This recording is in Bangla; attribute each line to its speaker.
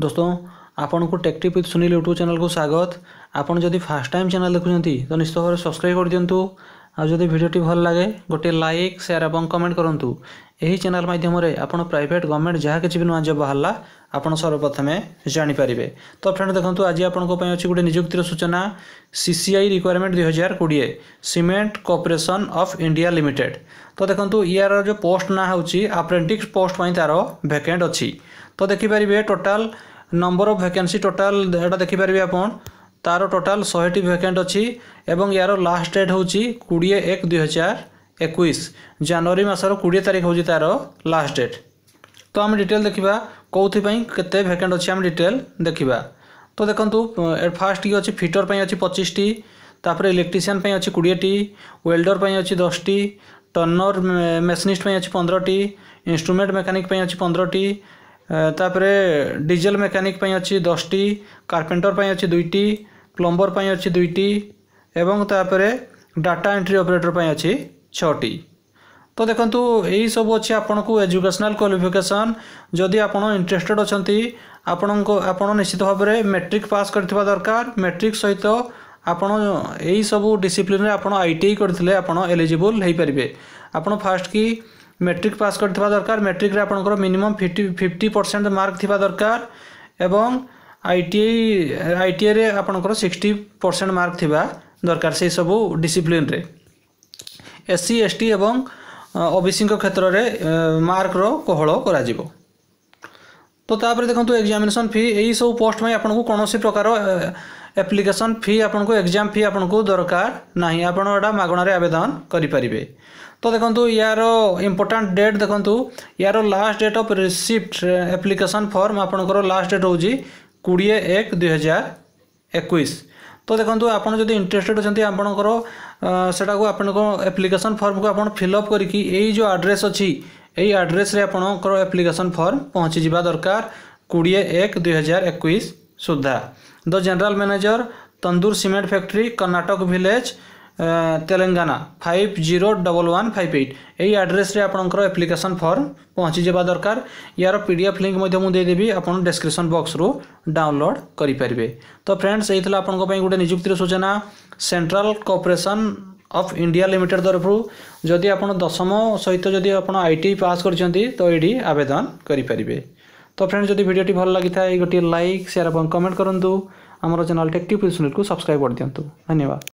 Speaker 1: दोस्तों आपण को tech tip with Sunil YouTube channel को स्वागत आपड़ जदि फास्ट टाइम चैनल देखुं तो निश्चित भाव सब्सक्राइब कर दिंतु आदि भिडियो भल लगे गोटे लाइक सेयार और कमेंट करूँ ଏହି ଚ୍ୟାନେଲ୍ ମାଧ୍ୟମରେ ଆପଣ ପ୍ରାଇଭେଟ୍ ଗଭର୍ଣ୍ଣମେଣ୍ଟ ଯାହା କିଛି ବି ନୂଆ ଜବ୍ ବାହାରିଲା ଆପଣ ସର୍ବପ୍ରଥମେ ଜାଣିପାରିବେ ତ ଫ୍ରେଣ୍ଡ୍ ଦେଖନ୍ତୁ ଆଜି ଆପଣଙ୍କ ପାଇଁ ଅଛି ଗୋଟେ ନିଯୁକ୍ତିର ସୂଚନା ସିସିଆଇ ରିକ୍ୱାରମେଣ୍ଟ ଦୁଇହଜାର କୋଡ଼ିଏ cement corporation of India limited ତ ଦେଖନ୍ତୁ ଇଆର ଯେଉଁ ପୋଷ୍ଟ ନାଁ ହେଉଛି ଆପ୍ରେଣ୍ଟିକ୍ସ ପୋଷ୍ଟ ପାଇଁ ତା'ର ଭ୍ୟାକେଣ୍ଟ ଅଛି ତ ଦେଖିପାରିବେ total number of vacancy total ଏଇଟା ଦେଖିପାରିବେ ଆପଣ ତା'ର ଟୋଟାଲ୍ ଶହେଟି ଭ୍ୟାକେଣ୍ଟ ଅଛି ଏବଂ ଏହାର ଲାଷ୍ଟ ଡେଟ୍ ହେଉଛି କୋଡ଼ିଏ ଏକ ଦୁଇହଜାର একুশ জানুয়ারি মাসর কোড়িয়ে তারিখ হচ্ছে তার লাস্ট ডেট তো আমি ডিটেল দেখা কেউপাই কেতে ভ্যাকেট অছে আমি ডিটেল দেখা তো দেখুন ফার্স্ট কি অছে ফিটর পাই অছে পঁচিশটি তাপরে ইলেকট্রিসিয়ান পাই অছে কোড়িয়েটি ওয়েল্ডর পাই অছে দশটি টর্নর মেসিনিস্ট পাই অছে পনেরোটি ইনস্ট্রুমেন্ট মেকানিক পাই অছে পনেরোটি তাপরে ডিজেল মেকানিক পাই অছে দশটি কার্পেন্টর পাই অছে দুইটি প্লম্বর পাই অছে দুইটি এবং তাপরে ডাটা এন্ট্রি অপারেটর পাই অছে ছটি তো দেখন্তু ଏହିସବୁ ଅଛି ଆପଣଙ୍କୁ ଏଜୁକେସନାଲ୍ କ୍ୱାଲିଫିକେସନ୍ ଯଦି ଆପଣ ଇଣ୍ଟରେଷ୍ଟେଡ଼୍ ଅଛନ୍ତି ଆପଣଙ୍କ ଆପଣ ନିଶ୍ଚିତ ଭାବରେ ମେଟ୍ରିକ୍ ପାସ୍ କରିଥିବା ଦରକାର ମେଟ୍ରିକ୍ ସହିତ ଆପଣ ଏହିସବୁ ଡିସିପ୍ଲିନ୍ରେ ଆପଣ ଆଇ ଟି ଆଇ କରିଥିଲେ ଆପଣ ଏଲିଜିବୁଲ୍ ହୋଇପାରିବେ ଆପଣ ଫାର୍ଷ୍ଟ କି ମେଟ୍ରିକ୍ ପାସ୍ କରିଥିବା ଦରକାର ମେଟ୍ରିକ୍ରେ ଆପଣଙ୍କର minimum fifty fifty percent mark ଥିବା ଦରକାର ଏବଂ I T I I T ଆଇରେ ଆପଣଙ୍କର ସିକ୍ସଟି ପରସେଣ୍ଟ ମାର୍କ ଥିବା ଦରକାର ସେହିସବୁ ଡିସିପ୍ଲିନ୍ରେ এসসি এসটি এবং ଓବିସିଙ୍କ କ୍ଷେତ୍ରରେ ମାର୍କର କୋହଳ କରାଯିବ ତ ତାପରେ ଦେଖନ୍ତୁ ଏକ୍ଜାମିନେସନ୍ ଫି ଏହିସବୁ ପୋଷ୍ଟ ପାଇଁ ଆପଣଙ୍କୁ କୌଣସି ପ୍ରକାର ଆପ୍ଲିକେସନ୍ ଫି ଆପଣଙ୍କୁ ଏକ୍ଜାମ୍ ଫି ଆପଣଙ୍କୁ ଦରକାର ନାହିଁ ଆପଣ ଏଇଟା ମାଗଣାରେ ଆବେଦନ କରିପାରିବେ ତ ଦେଖନ୍ତୁ ୟାର ଇମ୍ପୋର୍ଟାଣ୍ଟ ଡେଟ୍ ଦେଖନ୍ତୁ ୟାର last date of receipt application form ଆପଣଙ୍କର ଲାଷ୍ଟ ଡେଟ୍ ହେଉଛି କୋଡ଼ିଏ ଏକ ଦୁଇହଜାର ଏକୋଇଶ ତ ଦେଖନ୍ତୁ ଆପଣ ଯଦି ଇଣ୍ଟରେଷ୍ଟେଡ଼୍ ଅଛନ୍ତି ଆପଣଙ୍କର ସେଟାକୁ ଆପଣଙ୍କ ଆପ୍ଲିକେସନ୍ ଫର୍ମକୁ ଆପଣ ଫିଲ୍ଅପ୍ କରିକି ଏଇ ଯେଉଁ ଆଡ୍ରେସ୍ ଅଛି ଏଇ ଆଡ୍ରେସ୍ରେ ଆପଣଙ୍କର ଆପ୍ଲିକେସନ୍ ଫର୍ମ ପହଞ୍ଚିଯିବା ଦରକାର କୋଡ଼ିଏ ଏକ ଦୁଇହଜାର ଏକୋଇଶ ସୁଦ୍ଧା the general manager Tandur cement factory Karnataka village Telangana five zero double one five eight ଏଇ ଆଡ଼୍ରେସ୍ରେ ଆପଣଙ୍କର ଆପ୍ଲିକେସନ୍ ଫର୍ମ ପହଞ୍ଚିଯିବା ଦରକାର ୟାର ପି ଡି ଏଫ୍ ଲିଙ୍କ୍ ମଧ୍ୟ ମୁଁ ଦେଇଦେବି ଆପଣ ଡେସ୍କ୍ରିପସନ୍ ବକ୍ସରୁ ଡାଉନଲୋଡ଼୍ କରିପାରିବେ ତ ଫ୍ରେଣ୍ଡସ୍ ଏଇ ଥିଲା ଆପଣଙ୍କ ପାଇଁ ଗୋଟେ ନିଯୁକ୍ତିର ସୂଚନା central corporation of India limited তরফর যদি আপনার দশম সহিত যদি আপনার আইটি পাস করছেন তো এটি আবেদন করে পারে তো ফ্রেন্ড যদি ভিডিওটি ভালো লাগি থাকে গোটি লাইক সেয়ার এবং কমেন্ট করতু আমার চ্যানেল টেকটিভ পিউসুনিট সবসক্রাইব করে দিও ধন্যবাদ